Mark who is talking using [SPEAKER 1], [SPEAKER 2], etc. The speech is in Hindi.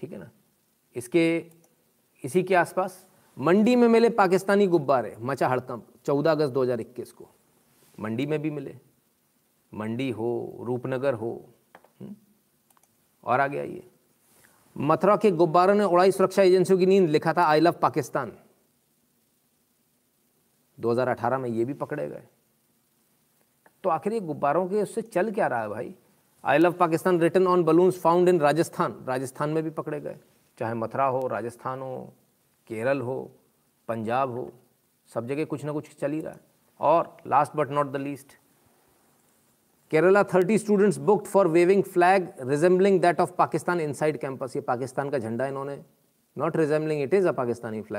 [SPEAKER 1] ठीक है ना इसके इसी के आसपास मंडी में मिले पाकिस्तानी गुब्बारे मचा हड़कंप चौदह अगस्त दो को मंडी में भी मिले मंडी हो रूपनगर हो हम्म, और आ गया ये मथुरा के गुब्बारों ने उड़ाई सुरक्षा एजेंसियों की नींद लिखा था आई लव पाकिस्तान 2018 में ये भी पकड़े गए तो आखिर ये गुब्बारों के उससे चल क्या रहा है भाई I love Pakistan written on balloons found in Rajasthan Rajasthan में भी पकड़े गए चाहे मथुरा हो राजस्थान हो केरल हो पंजाब हो सब जगह कुछ ना कुछ चल ही रहा है और last but not the least Kerala thirty students booked for waving flag resembling that of Pakistan inside campus ये पाकिस्तान का झंडा इन्होंने not resembling it is a Pakistani flag